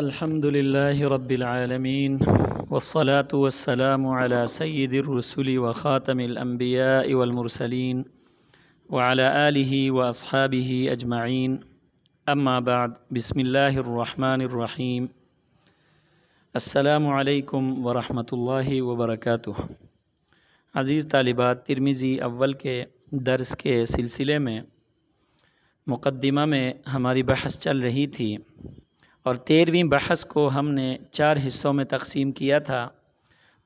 الحمد لله رب العالمين والصلاة والسلام على سيد الرسل وخاتم الأنبياء والمرسلين وعلى آله وأصحابه أجمعين أما بعد بسم الله الرحمن الرحيم السلام عليكم ورحمة الله وبركاته عزيز طالبات ترمزي اول کے درس کے سلسلے میں مقدمہ میں ہماری بحث چل رہی تھی और तेरहवीं बहस को हमने चार हिस्सों में तकसीम किया था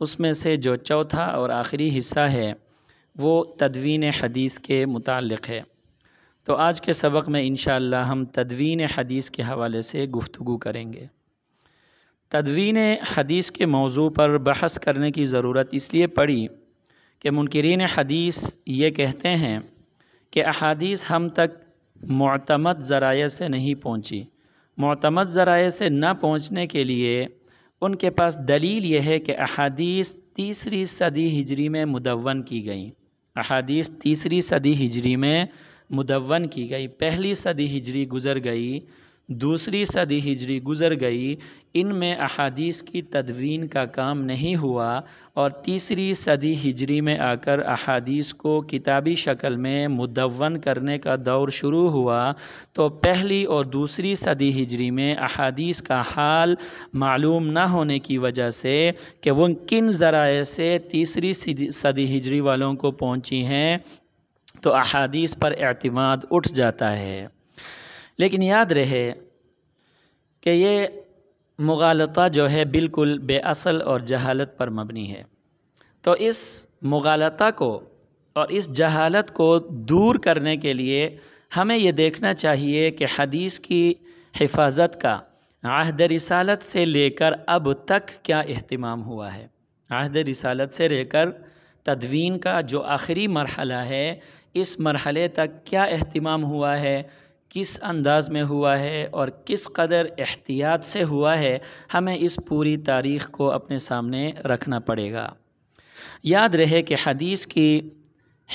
उसमें से जो चौथा और आखिरी हिस्सा है वो तदवीन हदीस के मुतक़ है तो आज के सबक में इन हम तदवीन हदीस के हवाले से गुफ्तु करेंगे तदवीन हदीस के मौजू पर बहस करने की ज़रूरत इसलिए पड़ी कि मुनकरीन हदीस ये कहते हैं कि अदीस हम तक मतमद ज़राए से नहीं पहुँची मतमद ज़राए से न पहुँचने के लिए उनके पास दलील यह है कि अहादीस तीसरी सदी हिजरी में मुदवन की गई अहादीस तीसरी सदी हिजरी में मुदवन की गई पहली सदी हिजरी गुज़र गई दूसरी सदी हिजरी गुज़र गई इनमें अहादीस की तदवीन का काम नहीं हुआ और तीसरी सदी हिजरी में आकर अहादीस को किताबी शक्ल में मुदवन करने का दौर शुरू हुआ तो पहली और दूसरी सदी हिजरी में अहादीस का हाल मालूम न होने की वजह से कि वो किन ज़राए से तीसरी सदी हिजरी वालों को पहुँची हैं तो अहादीस पर अतमाद उठ जाता है लेकिन याद रहे कि ये मुगालता जो है बिल्कुल बेअसल और जहालत पर मबनी है तो इस मुगालता को और इस जहालत को दूर करने के लिए हमें ये देखना चाहिए कि हदीस की हिफाजत का आहद रिसालत से लेकर अब तक क्या अहतमाम हुआ है आहद रिसालत से लेकर तदवीन का जो आखिरी मरहला है इस मरहले तक क्या अहतमाम हुआ है किस अंदाज़ में हुआ है और किस कदर एहतियात से हुआ है हमें इस पूरी तारीख़ को अपने सामने रखना पड़ेगा याद रहे कि हदीस की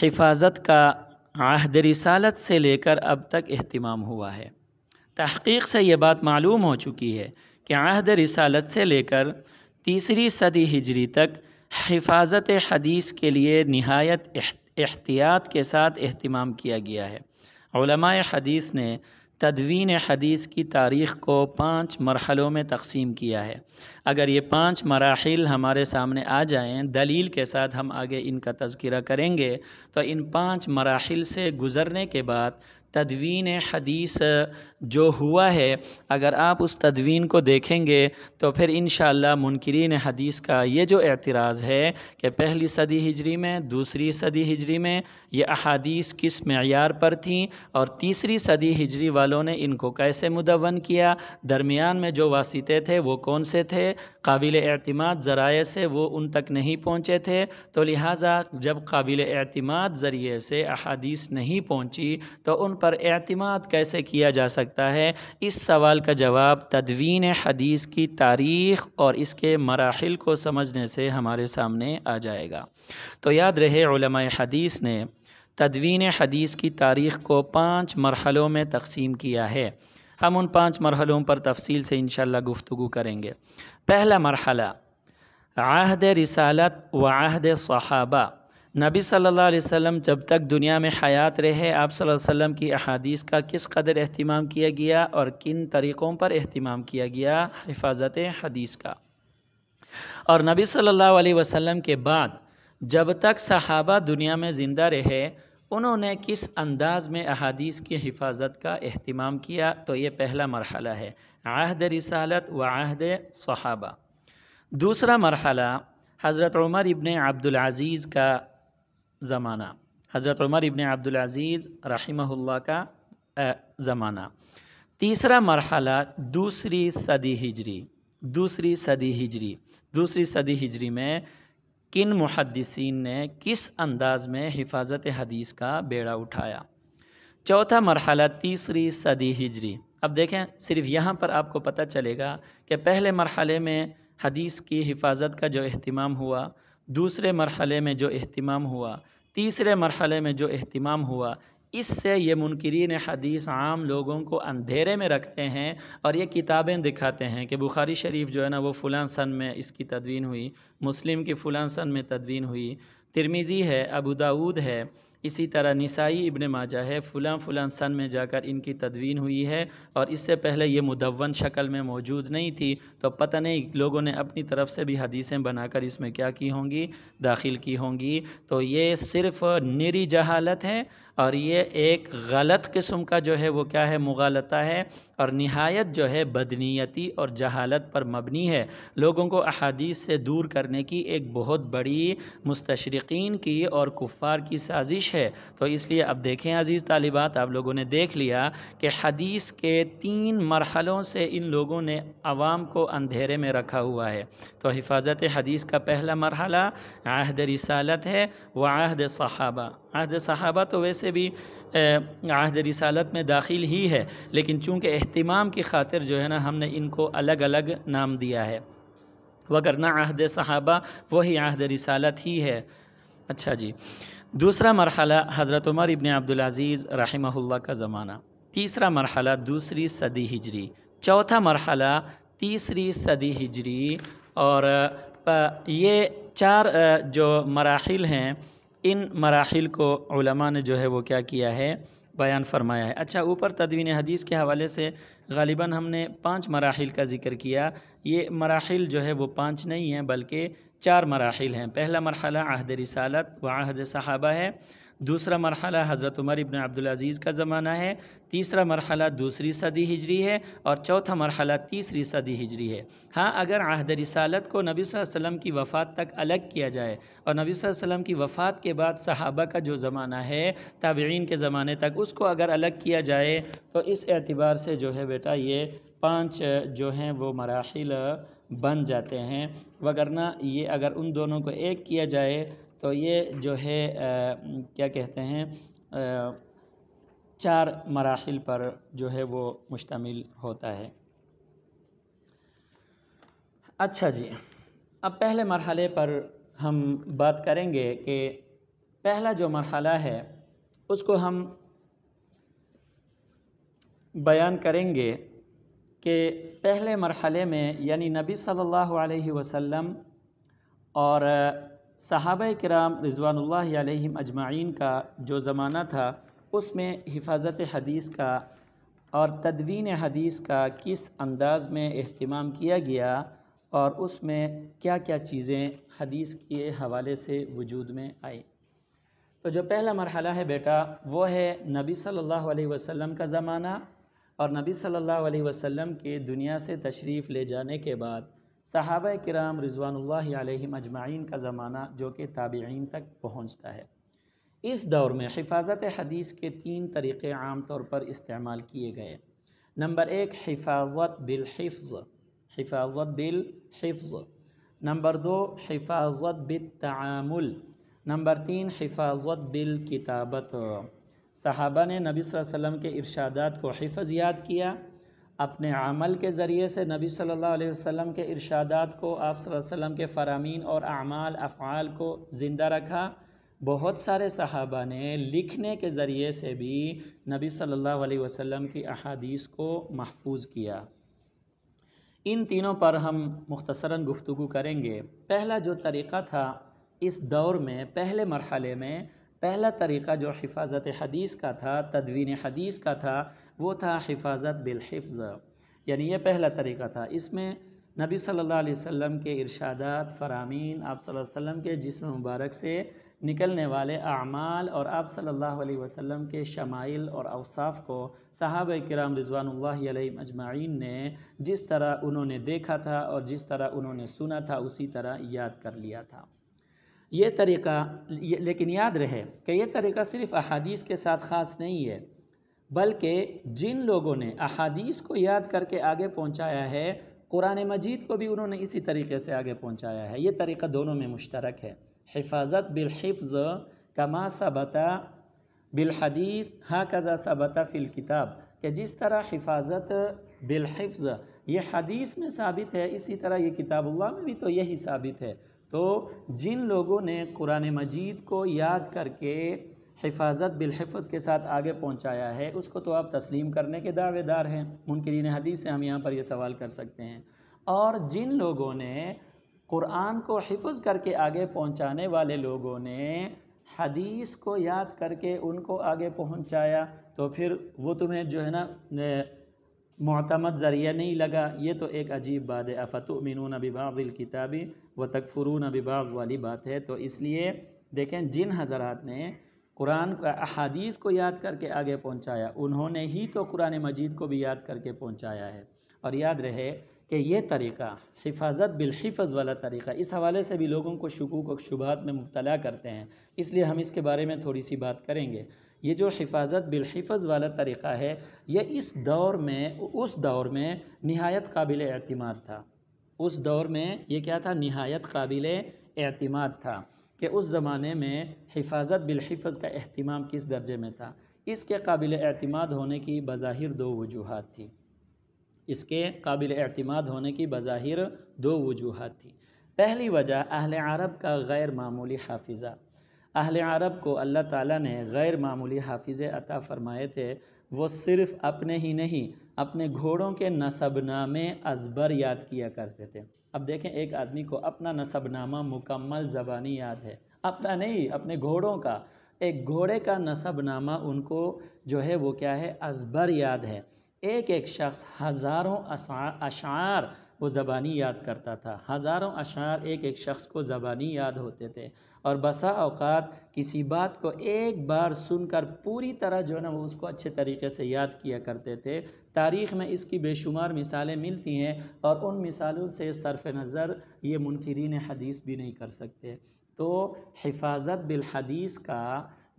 हिफाजत का आहद रिसालत से लेकर अब तक अहतमाम हुआ है तहक़ीक से ये बात मालूम हो चुकी है कि आहद रिसालत से लेकर तीसरी सदी हिजरी तक हिफाजत हदीस के लिए नहायत एहतियात के साथ अहतमाम किया गया है हदीस ने तदवीन हदीस की तारीख़ को पाँच मरहलों में तकसीम किया है अगर ये पाँच मराहल हमारे सामने आ जाएँ दलील के साथ हम आगे इनका तस्करा करेंगे तो इन पाँच मराहल से गुज़रने के बाद तदवीन हदीस जो हुआ है अगर आप उस तदवीन को देखेंगे तो फिर इन मुनकरीन हदीस का ये जो एतराज़ है कि पहली सदी हिजरी में दूसरी सदी हिजरी में ये अहादीस किस मैार पर थी और तीसरी सदी हिजरी वालों ने इनको कैसे मुदवन किया दरमियान में जो वासीते थे वो कौन से थे काबिल अतमाद ज़राए से वो उन तक नहीं पहुँचे थे तो लिहाजा जब काबिल अतमाद ज़रिए से अहादीस नहीं पहुँची तो उन पर अतमाद कैसे किया जा सकता है इस सवाल का जवाब तदवीन हदीस की तारीख़ और इसके मराहल को समझने से हमारे सामने आ जाएगा तो याद रहे हदीस ने तदवीन हदीस की तारीख़ को पाँच मरहलों में तकसीम किया है हम उन पाँच मरहलों पर तफसील से इन गुफ्तु करेंगे पहला मरहला आहद रिसालत व आहद सहाबा नबी सल्लल्लाहु अलैहि वसल्लम जब तक दुनिया में हयात रहे आप सल्लल्लाहु अलैहि वसल्लम की अहादीस का किस कदर अहतमाम किया गया और किन तरीक़ों पर अहतमाम किया गया हिफाजत हदीस का और नबी सल्लल्लाहु अलैहि वसल्लम के बाद जब तक सहाबा दुनिया में ज़िंदा रहे उन्होंने किस अंदाज में अहादीस की हिफाजत का अहतमाम किया तो ये पहला मरहला है आहद रिसालत व आहद सहाबा दूसरा मरहला हज़रत उमर इबन अजीज़ का ज़माना हज़रत उमर इबन अजीज़ रहीम का ज़माना तीसरा मरहला दूसरी सदी हिजरी दूसरी सदी हिजरी दूसरी सदी हिजरी में किन मुहदसिन ने किस अंदाज में हिफाजत हदीस का बेड़ा उठाया चौथा मरहला तीसरी सदी हिजरी अब देखें सिर्फ यहाँ पर आपको पता चलेगा कि पहले मरहले में हदीस की हिफाजत का जो अहतमाम हुआ दूसरे मरहले में जो अहतमाम हुआ तीसरे मरहले में जो अहतमाम हुआ इससे ये मुनकरीन हदीस आम लोगों को अंधेरे में रखते हैं और ये किताबें दिखाते हैं कि बुखारी शरीफ जो है ना वो फ़लाँ सन में इसकी तदवीन हुई मुस्लिम की फ़लाँ सन में तदवीन हुई तिरमीज़ी है अबू दाऊद है इसी तरह नसाई इबन माजा है फ़लाँ फ़लाँ सन में जाकर इनकी तदवीन हुई है और इससे पहले ये मुदवन शक्ल में मौजूद नहीं थी तो पता नहीं लोगों ने अपनी तरफ से भी हदीसें बनाकर इसमें क्या की होंगी दाखिल की होंगी तो ये सिर्फ़ निरी जहालत है और ये एक गलत किस्म का जो है वो क्या है मुगालता है और नहायत जो है बदनीयती और जहालत पर मबनी है लोगों को अहादीस से दूर करने की एक बहुत बड़ी मुस्तशरकिन की और कुफ़ार की साजिश है तो इसलिए अब देखें अज़ीज़ तालिबात आप लोगों ने देख लिया कि हदीस के तीन मरहलों से इन लोगों ने आवाम को अंधेरे में रखा हुआ है तो हिफाजत हदीस का पहला मरहला आहद रिसालत है व आहद सहाबा आहद सहाबा तो वैसे भी आहद रिसालत में दाखिल ही है लेकिन चूँकि अहतमाम की खातिर जो है ना हमने इनको अलग अलग नाम दिया है वगरना आहद सहाबा वही आहद रिसालत ही है अच्छा जी दूसरा मरहला हज़रत उमर इबन अजीज़ रहमहुल्ला का ज़माना तीसरा मरहला दूसरी सदी हिजरी चौथा मरहला तीसरी सदी हिजरी और ये चार जो मराहल हैं इन मराहल को ने जो है वो क्या किया है बयान फरमाया है अच्छा ऊपर तदवीन हदीस के हवाले से गालिबा हमने पाँच मराहल का ज़िक्र किया ये मराहल जो है वो पाँच नहीं हैं बल्कि चार मराहल हैं पहला मरहला आहद रिसालत व आहद सहाबा है दूसरा मरहला हज़रत उमर इबन अब्दुलज़ीज़ का ज़माना है तीसरा मरहला दूसरी सदी हिजरी है और चौथा मरहला तीसरी सदी हिजरी है हाँ अगर आहद रिसालत को नबी वसम की वफ़ात तक अलग किया जाए और नबी वसम की वफ़ात के बाद सहाबा का जो ज़माना है ताबीन के ज़माने तक उसको अगर अलग किया जाए तो इस एतबार से जो है बेटा ये पाँच जो हैं वो मराहल बन जाते हैं वगरना ये अगर उन दोनों को एक किया जाए तो ये जो है आ, क्या कहते हैं आ, चार मराहल पर जो है वो मुश्तमिल होता है अच्छा जी अब पहले मरहले पर हम बात करेंगे कि पहला जो मरहला है उसको हम बयान करेंगे कि पहले मरहले में यानी नबी सल्लल्लाहु अलैहि वसल्लम और सहाब कराम रिजवानल्लाम अजमाइन का जो ज़माना था उसमें हिफाजत हदीस का और तदवीन हदीस का किस अंदाज़ में अहतमाम किया गया और उसमें क्या क्या चीज़ें हदीस के हवाले से वजूद में आई तो जो पहला मरहला है बेटा वो है नबी सल्लल्लाहु अलैहि वसल्लम का ज़माना और नबी सल्लल्लाहु अलैहि वसल्लम के दुनिया से तशरीफ़ ले जाने के बाद सहाब कराम रिजवान अजमाइन का ज़माना जो कि ताबीन तक पहुँचता है इस दौर में हिफाजत हदीस के तीन तरीक़े आम तौर पर इस्तेमाल किए गए नंबर एक हिफाजत बिलहफ़ हिफाजत बिलहफ़ नंबर दो हिफाजत बिल नंबर तीन हिफाजत बिल किताबत सहाबा ने नबी वसम के इरशादात को हिफज याद किया अपने अमल के ज़रिए से नबी सल्लल्लाहु अलैहि वसल्लम के इरशादात को आप वसल्लम के फ़रामीन और अमाल अफ़ाल को ज़िंदा रखा बहुत सारे सहाबा ने लिखने के ज़रिए से भी नबी सल्लल्लाहु अलैहि वसल्लम की अहादीस को महफूज किया इन तीनों पर हम मुख्तसरा गुफ्तु करेंगे पहला जो तरीक़ा था इस दौर में पहले मरहले में पहला तरीक़ा जो हिफाजत हदीस का था तदवीन हदीस का था वो था हिफाजत बिलहफ़ यानी यह पहला तरीका था इसमें नबी सल्लल्लाहु अलैहि वसल्लम के इरशादात फ़रामीन आप सल्लल्लाहु अलैहि वसल्लम के जिसम मुबारक से निकलने वाले अमाल और आप सल्लल्लाहु अलैहि वसल्लम के शमाइल और अवसाफ़ को साहब कराम रिजवान अजमाइन ने जिस तरह उन्होंने देखा था और जिस तरह उन्होंने सुना था उसी तरह याद कर लिया था ये तरीका लेकिन याद रहे कि यह तरीका सिर्फ़ अहादीस के साथ ख़ास नहीं है बल्कि जिन लोगों ने अहादीस को याद करके आगे पहुँचाया है कुरान मजीद को भी उन्होंने इसी तरीके से आगे पहुँचाया है ये तरीक़ा दोनों में मुश्तरक है हिफाजत बिलहफ़ कमा सबता बिलहदीस हाकज़ा सबता फ़िल किताब कि जिस तरह हिफाजत बिलहफ़ ये हदीस में साबित है इसी तरह ये किताबुल्ला में भी तो यही साबित है तो जिन लोगों ने कुरान मजीद को याद करके हिफाजत बिलहफ़ के साथ आगे पहुँचाया है उसको तो आप तस्लीम करने के दावेदार हैं मुनकरीन हदीस से हम यहाँ पर यह सवाल कर सकते हैं और जिन लोगों ने क़ुरान को हिफ़ करके आगे पहुँचाने वाले लोगों ने हदीस को याद करके उनको आगे पहुँचाया तो फिर वो तुम्हें जो है ना मतमद ज़रिया नहीं लगा ये तो एक अजीब बात है अफ़तमिन अबिबाज़िल किताबी व तकफ़रून अबिबाज़ वाली बात है तो इसलिए देखें जिन हज़रा ने कुरान का अहादीस को याद करके आगे पहुंचाया उन्होंने ही तो कुरान मजीद को भी याद करके पहुंचाया है और याद रहे कि ये तरीक़ा हिफाजत बिलहफ़ वाला तरीक़ा इस हवाले से भी लोगों को शकूक और शुबात में मुबला करते हैं इसलिए हम इसके बारे में थोड़ी सी बात करेंगे ये जो हिफाजत बिलहफ़ वाला तरीक़ा है ये इस दौर में उस दौर में नहायत काबिल अतमाद था उस दौर में ये क्या था नहायत काबिल अतमाद था कि उस ज़माने में हिफाजत बिलहफ़ का अहतमाम किस दर्जे में था इसके काबिल अतमाद होने की बज़ाहिर दो वजूहत थी इसके काबिल अतमाद होने की बज़ाहिर दो वजूहत थी पहली वजह अहल अरब का गैर मामूली हाफिज़ा अहल अरब को अल्लाह ताली ने गैर मामूली हाफिज़ अता फ़रमाए थे वो सिर्फ अपने ही नहीं अपने घोड़ों के नसबनामे अजबर याद किया करते थे अब देखें एक आदमी को अपना नसबनामा मुकम्मल ज़बानी याद है अपना नहीं अपने घोड़ों का एक घोड़े का नसबनामा उनको जो है वो क्या है अजबर याद है एक एक शख्स हज़ारों अशार वो ज़बानी याद करता था हज़ारों अशार एक एक शख्स को ज़बानी याद होते थे और बसा अवकात किसी बात को एक बार सुनकर पूरी तरह जो है ना वो उसको अच्छे तरीके से याद किया करते थे तारीख़ में इसकी बेशुमार मिसालें मिलती हैं और उन मिसालों से सरफ नज़र ये मुनकरीन हदीस भी नहीं कर सकते तो हिफाजत बिलहदीस का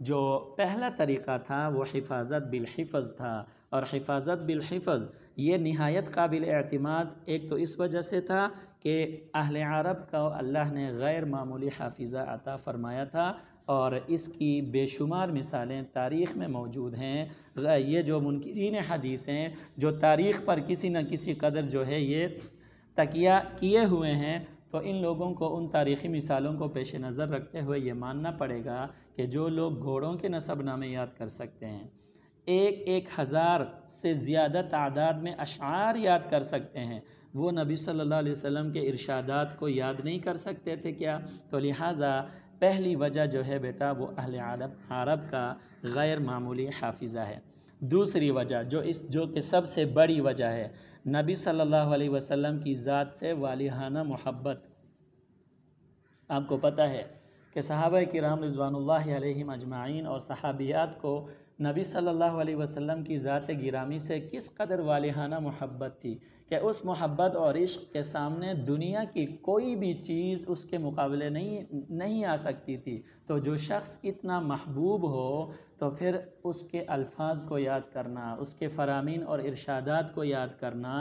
जो पहला तरीक़ा था वो हिफाजत बिलहफ़ था और हिफाजत बिलहफ़ ये नहायत काबिल अतमाद एक तो इस वजह से था कि अहल अरब का अल्लाह ने गैर मामूली हाफिज़ा अता फ़रमाया था और इसकी बेशुमार मिसालें तारीख़ में मौजूद हैं ये जो मुनकिन हदीस हैं जो तारीख़ पर किसी न किसी कदर जो है ये तकिया किए हुए हैं तो इन लोगों को उन तारीख़ी मिसालों को पेश नज़र रखते हुए ये मानना पड़ेगा कि जो लोग घोड़ों के नसब नामे याद कर सकते हैं एक एक हज़ार से ज़्यादा तादाद में अशार याद कर सकते हैं वो नबी सल्लल्लाहु अलैहि वसल्लम के इरशादात को याद नहीं कर सकते थे क्या तो लिहाजा पहली वजह जो है बेटा वो अहले अरब अरब का गैर मामूली हाफिज़ा है दूसरी वजह जो इस जो कि सबसे बड़ी वजह है नबी सल्लल्लाहु अलैहि वसल्लम की ज़ात से वालिहाना मोहब्बत आपको पता है कि सहाब कराम रजवान अजमाइन और सहाबियात को नबी सल्लल्लाहु अलैहि वसल्लम की ज़ात गिरामी से किस कदर वालिहाना मोहब्बत थी कि उस मोहब्बत और इश्क के सामने दुनिया की कोई भी चीज़ उसके मुकाबले नहीं नहीं आ सकती थी तो जो शख्स इतना महबूब हो तो फिर उसके अल्फाज को याद करना उसके फरामीन और इरशादात को याद करना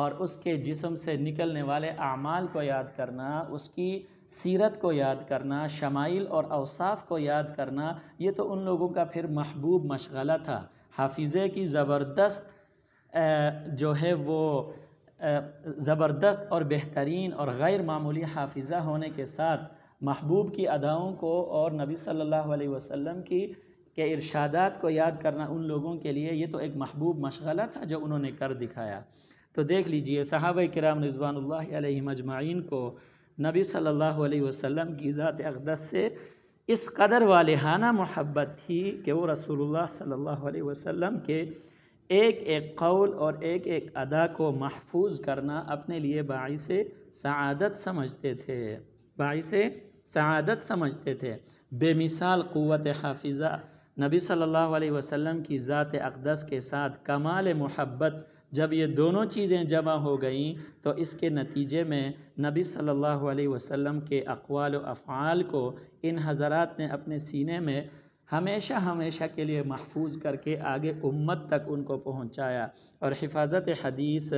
और उसके जिसम से निकलने वाले अमाल को याद करना उसकी सीरत को याद करना शमाइल और अवसाफ़ को याद करना ये तो उन लोगों का फिर महबूब मशगला था हाफिज़े की ज़बरदस्त जो है वो ज़बरदस्त और बेहतरीन और गैर मामूली हाफिज़ा होने के साथ महबूब की अदाओं को और नबी सल्लल्लाहु अलैहि वसल्लम की के इरशादात को याद करना उन लोगों के लिए ये तो एक महबूब मशगला था जो उन्होंने कर दिखाया तो देख लीजिए साहब कराम रिजवान मजमाइन को नबी सल्लल्लाहु अलैहि वसल्लम की ज़ात अकदस से इस कदर वालहाना मोहब्बत थी कि वो रसूलुल्लाह सल्लल्लाहु अलैहि वसल्लम के एक एक कौल और एक एक अदा को महफूज करना अपने लिए बाईस सआदत समझते थे बाईस सआदत समझते थे बेमिसाल क़वत हाफिज़ा नबी सल्लल्लाहु अलैहि वसल्लम की ज़ात अकदस के साथ कमाल मोहब्बत जब ये दोनों चीज़ें जमा हो गईं तो इसके नतीजे में नबी सल्लल्लाहु अलैहि वसल्लम के अक़वाल अफ़ाल को इन हज़रात ने अपने सीने में हमेशा हमेशा के लिए महफूज करके आगे उम्मत तक उनको पहुंचाया और हिफाजत हदीस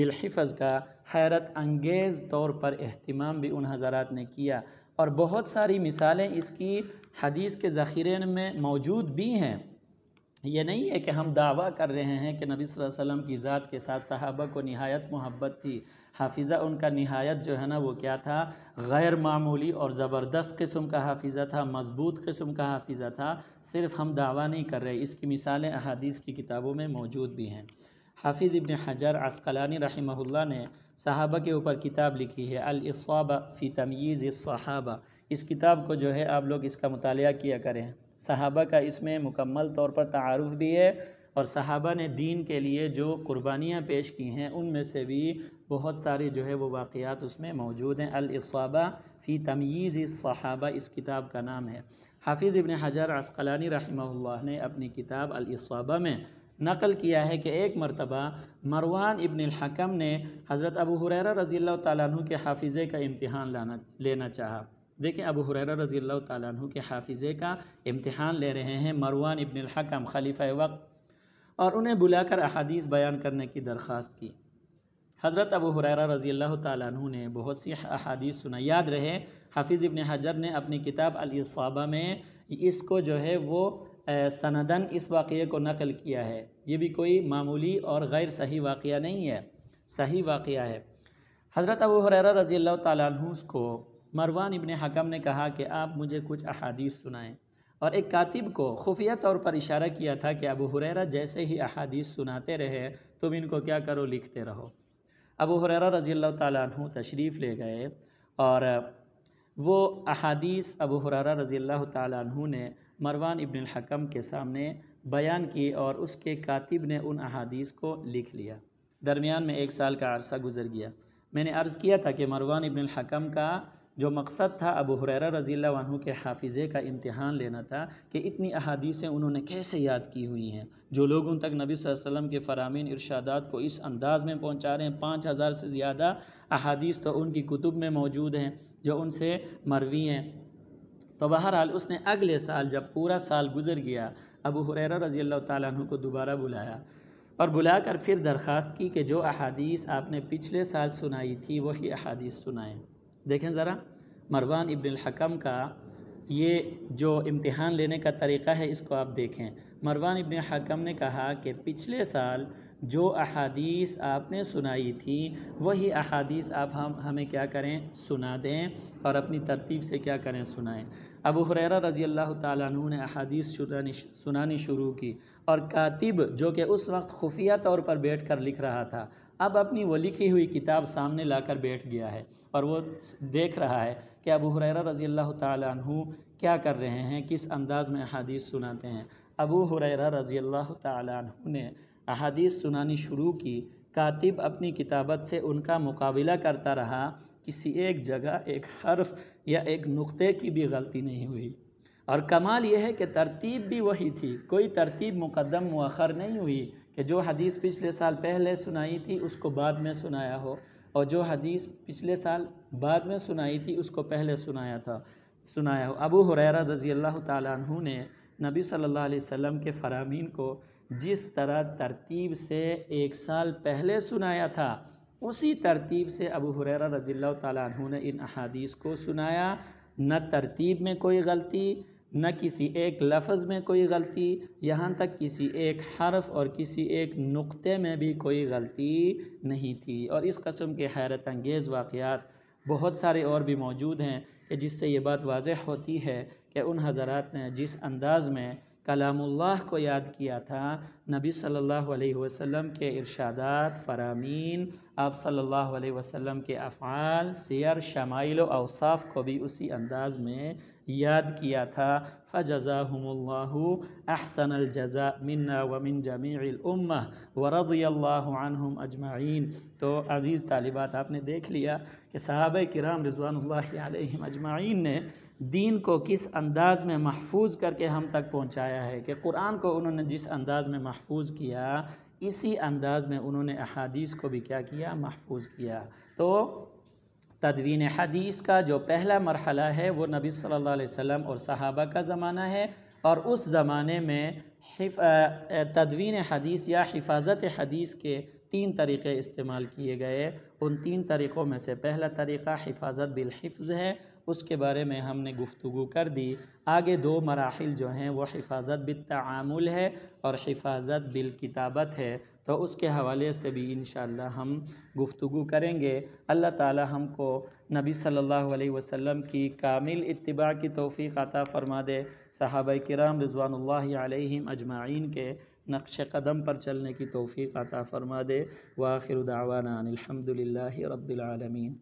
बिलहफ़ का हैरत अंगेज़ तौर पर अहतमाम भी उन हज़रात ने किया और बहुत सारी मिसालें इसकी हदीस के ज़ख़ीरे में मौजूद भी हैं ये नहीं है कि हम दावा कर रहे हैं कि नबी वसल्लम की ज़ात के साथ सहाबा को नहायत मोहब्बत थी हाफिज़ा उनका नहायत जो है ना वो क्या था गैर मामूली और ज़बरदस्त किस्म का हाफिज़ा था मज़बूत किस्म का हाफिज़ा था सिर्फ हम दावा नहीं कर रहे इसकी मिसालें अहादीस की किताबों में मौजूद भी हैं हाफिज़ इबन हजर अस्कलानी रही ने सहाबा के ऊपर किताब लिखी है अलस्वाबा फ़ी तमीज़ सहाबा इस किताब को जो है आप लोग इसका मुताल किया करें सहाबा का इसमें मुकम्मल तौर पर तारफ़ भी है और सहाबा ने दीन के लिए जो कुर्बानियाँ पेश की हैं उनमें से भी बहुत सारे जो है वो वाक़ात उसमें मौजूद हैं अलसाबा फ़ी तमीज़ सहाबा इस किताब का नाम है हाफिज़ इबन हजर असकलानी रहमा ने अपनी किताब अलसाबा में नकल किया है कि एक मरतबा मरवान इबन हकम ने हज़रत अबू हुरैरा रज़ी तु के हाफिज़े का इम्तहान लाना लेना चाहा देखिए अबू हुरैरा रज़ी तु के हाफिज़े का इम्तहान ले रहे हैं मरवान इबन हकम खलीफ़ वक्त और उन्हें बुलाकर अहादीस बयान करने की दरख्वास्त की हज़रत अबू हुरैरा रज़ी अल्लाह तु ने बहुत सी अहादीस सुना याद रहे हाफिज़ इबन हजर ने अपनी किताब अलसाबा में इसको जो है वो सनदन इस वाक़े को नकल किया है ये भी कोई मामूली और गैर सही वाक़ नहीं है सही वाक़ है हज़रत अबू हुरैरा रज़ी तु को मरवान इबन हकम ने कहा कि आप मुझे कुछ अहादीस सुनाएं और एक कातिब को खुफिया तौर पर इशारा किया था कि अबू हुरैरा जैसे ही अहादीस सुनाते रहे तुम इनको क्या करो लिखते रहो अबू हुरैरा रज़ी अल्लाह तु तशरीफ़ ले गए और वो अहादीस अबू हुरैरा रज़ी अल्लाह तु ने मरवान इबन हकम के सामने बयान की और उसके कातिब ने उन अहादीस को लिख लिया दरमियान में एक साल का अरसा गुजर गया मैंने अर्ज़ किया था कि मरवान इबन हकम का जो मकसद था अबू हुरर रज़ी वनू के हाफिज़े का इम्तहान लेना था कि इतनी अहादीसें उन्होंने कैसे याद की हुई हैं जो लोग उन तक नबी वसम के फ़रामीन इरशादात को इस अंदाज़ में पहुँचा रहे हैं पाँच हज़ार से ज़्यादा अहादीस तो उनकी कुतुब में मौजूद हैं जो उनसे मरवी हैं तो बहरहाल उसने अगले साल जब पूरा साल गुजर गया अबू हुरर रज़ी तु को दोबारा बुलाया और बुलाकर फिर दरख्वास्त की कि जो अहादीस आपने पिछले साल सुनाई थी वही अहादीस सुनाएँ देखें ज़रा मरवान इब्न हकम का ये जो इम्तिहान लेने का तरीक़ा है इसको आप देखें मरवान इब्न हकम ने कहा कि पिछले साल जो अहादीस आपने सुनाई थी वही अहादीस आप हम हमें क्या करें सुना दें और अपनी तरतीब से क्या करें सुनाएं अबू हुरैरा रज़ी अल्लाह तु ने अहादीस सुनानी शुरू की और कातिब जो कि उस वक्त खुफिया तौर पर बैठ कर लिख रहा था अब अपनी वो लिखी हुई किताब सामने लाकर बैठ गया है और वो देख रहा है कि अबू हुरैरा रज़ी अल्लाह तु क्या कर रहे हैं किस अंदाज़ में अहादीस सुनाते हैं अबू हुरैरा रज़ी अल्लाह तु ने अहादीस सुनानी शुरू की कातिब अपनी किताबत से उनका मुकाबला करता रहा किसी एक जगह एक हर्फ या एक नुक्ते की भी गलती नहीं हुई और कमाल यह है कि तरतीब भी वही थी कोई तरतीब मुकदम मखर नहीं हुई कि जो हदीस पिछले साल पहले सुनाई थी उसको बाद में सुनाया हो और जो हदीस पिछले साल बाद में सुनाई थी उसको पहले सुनाया था सुनाया हो अबू हुरैरा रज़ी अल्लाह तु ने नबी सल्लल्लाहु अलैहि वसल्लम के फ़रामीन को जिस तरह तरतीब से एक साल पहले सुनाया था उसी तरतीब से अबू हुररा रजील्ला तु ने इन अहादीस को सुनाया न तरतीब में कोई गलती न किसी एक लफ्ज़ में कोई गलती यहाँ तक किसी एक हर्फ और किसी एक नुक्ते में भी कोई गलती नहीं थी और इस कस्म के हैरत अंगेज़ वाक़ात बहुत सारे और भी मौजूद हैं कि जिससे ये बात वाज होती है कि उन हजरात ने जिस अंदाज़ में कलामुल्लाह को याद किया था नबी सल्लल्लाहु अलैहि वसल्लम के इरशादात फरामीन आप सल्लल्लाहु अलैहि वसल्लम के अफ़ाल सैर शमाइल अवसाफ़ को भी उसी अंदाज में याद किया था फ़जाहमल्लु अहसन अलजा मन्ना वमिन जमीउम्मा वरज़ल्लाम अजमाइन तो अज़ीज़ तालिबात आपने देख लिया कि साहब कराम रिजवान अजमाइन ने दीन को किस अंदाज़ में महफूज करके हम तक पहुंचाया है कि कुरान को उन्होंने जिस अंदाज़ में महफूज किया इसी अंदाज़ में उन्होंने अहादीस को भी क्या किया महफूज किया तो तदवीन हदीस का जो पहला मरहला है वो नबी सल्लल्लाहु अलैहि वसल्लम और सहाबा का ज़माना है और उस ज़माने में तदवीन हदीस या हिफाजत हदीस के तीन तरीक़े इस्तेमाल किए गए उन तीन तरीक़ों में से पहला तरीक़ा हिफाजत बिलहिफ्ज़ है उसके बारे में हमने गुफ्तु कर दी आगे दो मराहल जो हैं वो हिफाजत बिल है और हिफाजत बिल किताबत है तो उसके हवाले से भी इन हम गुफ्तु करेंगे अल्लाह ताला हमको नबी सल्लल्लाहु अलैहि वसल्लम की कामिल इत्तिबा की तोफ़ी अता फ़रमा दे सहाबा कराम रज़वान अजमाइन के नक्श कदम पर चलने की तोफ़ी अता फ़रमा दे वाखिर दावाना अलहमदिल्ला रबालमीन